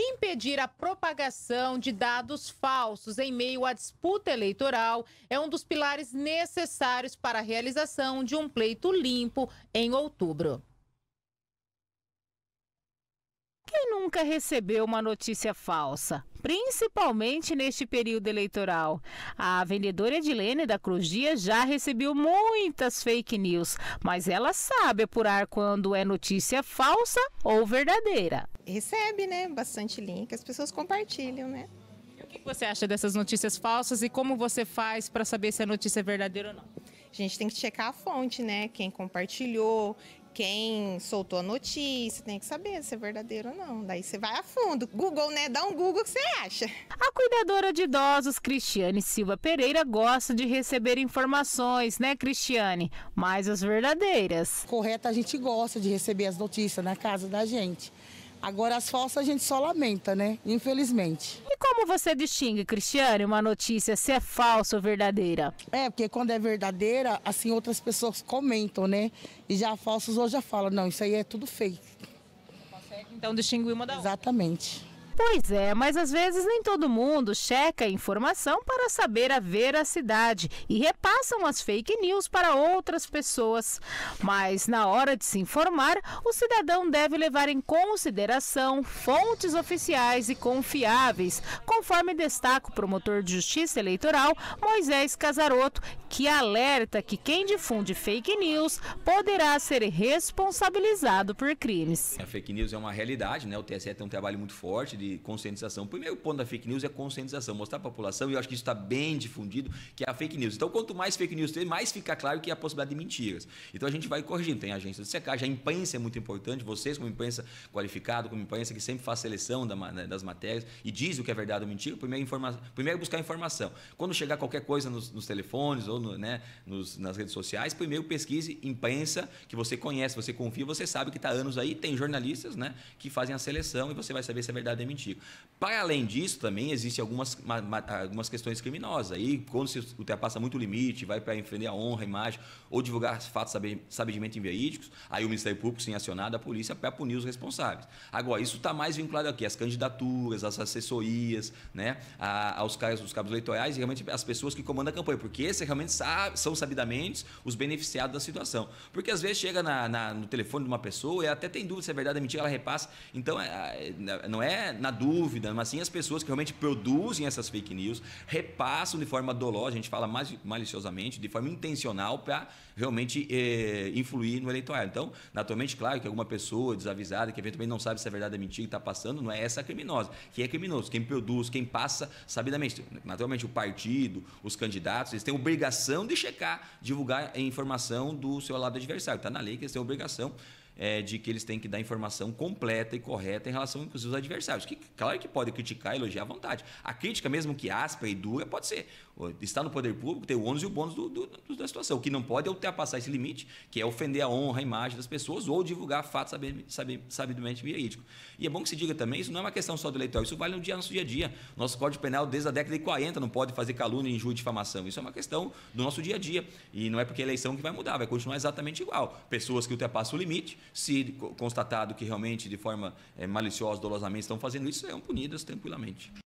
Impedir a propagação de dados falsos em meio à disputa eleitoral é um dos pilares necessários para a realização de um pleito limpo em outubro. Quem nunca recebeu uma notícia falsa? Principalmente neste período eleitoral. A vendedora Edilene da Cruz já recebeu muitas fake news, mas ela sabe apurar quando é notícia falsa ou verdadeira recebe, né, bastante link, as pessoas compartilham, né? o que você acha dessas notícias falsas e como você faz para saber se a notícia é verdadeira ou não? A gente tem que checar a fonte, né? Quem compartilhou, quem soltou a notícia, tem que saber se é verdadeiro ou não. Daí você vai a fundo. Google, né? Dá um Google que você acha. A cuidadora de idosos, Cristiane Silva Pereira, gosta de receber informações, né, Cristiane? Mas as verdadeiras. Correta, a gente gosta de receber as notícias na casa da gente. Agora as falsas a gente só lamenta, né? Infelizmente. E como você distingue, Cristiane, uma notícia se é falsa ou verdadeira? É, porque quando é verdadeira, assim outras pessoas comentam, né? E já falsos hoje já falam, não, isso aí é tudo fake. então distingui uma da Exatamente. outra. Exatamente. Pois é, mas às vezes nem todo mundo checa a informação para saber a veracidade e repassam as fake news para outras pessoas. Mas na hora de se informar, o cidadão deve levar em consideração fontes oficiais e confiáveis, conforme destaca o promotor de justiça eleitoral Moisés Casaroto, que alerta que quem difunde fake news poderá ser responsabilizado por crimes. A fake news é uma realidade, né? O TSE tem um trabalho muito forte de de conscientização. O primeiro ponto da fake news é conscientização, mostrar para a população, e eu acho que isso está bem difundido, que é a fake news. Então, quanto mais fake news tem, mais fica claro que é a possibilidade de mentiras. Então, a gente vai corrigindo. Tem a agência de secagem, a imprensa é muito importante, vocês como imprensa qualificado, como imprensa que sempre faz seleção né, das matérias e diz o que é verdade ou mentira, primeiro, é informa primeiro é buscar informação. Quando chegar qualquer coisa nos, nos telefones ou no, né, nos, nas redes sociais, primeiro pesquise imprensa que você conhece, você confia, você sabe que está anos aí, tem jornalistas né, que fazem a seleção e você vai saber se é verdade ou mentira. É antigo. Para além disso, também existem algumas, algumas questões criminosas. Aí, quando se ultrapassa muito o limite, vai para ofender a honra, a imagem, ou divulgar fatos sabidamente inverídicos, aí o Ministério Público, sim, acionado a polícia para punir os responsáveis. Agora, isso está mais vinculado aqui às candidaturas, às assessorias, né? A, aos caras dos cabos eleitorais e realmente as pessoas que comandam a campanha, porque esses realmente sabe, são sabidamente os beneficiados da situação. Porque às vezes chega na, na, no telefone de uma pessoa e até tem dúvida se é verdade ou mentira, ela repassa. Então, é, é não é na dúvida, mas sim as pessoas que realmente produzem essas fake news, repassam de forma dolosa, a gente fala mais maliciosamente, de forma intencional para realmente é, influir no eleitorado. Então, naturalmente, claro que alguma pessoa desavisada, que eventualmente não sabe se é verdade ou mentira, que está passando, não é essa criminosa. Quem é criminoso? Quem produz, quem passa sabidamente. Naturalmente, o partido, os candidatos, eles têm obrigação de checar, divulgar a informação do seu lado adversário. Está na lei que eles têm obrigação é, de que eles têm que dar informação completa e correta em relação, inclusive, aos adversários. Que, claro que podem criticar e elogiar à vontade. A crítica, mesmo que áspera e dura, pode ser. Está no poder público, tem o ônus e o bônus do, do, do, da situação. O que não pode é ultrapassar esse limite, que é ofender a honra, a imagem das pessoas ou divulgar fatos sabidamente verídicos. E é bom que se diga também, isso não é uma questão só do eleitoral, isso vale no dia, nosso dia a dia. Nosso Código Penal, desde a década de 40, não pode fazer calúnia, injúria e difamação. Isso é uma questão do nosso dia a dia. E não é porque a é eleição que vai mudar, vai continuar exatamente igual. Pessoas que ultrapassam o limite se constatado que realmente de forma é, maliciosa, dolosamente estão fazendo isso, serão é punidas tranquilamente.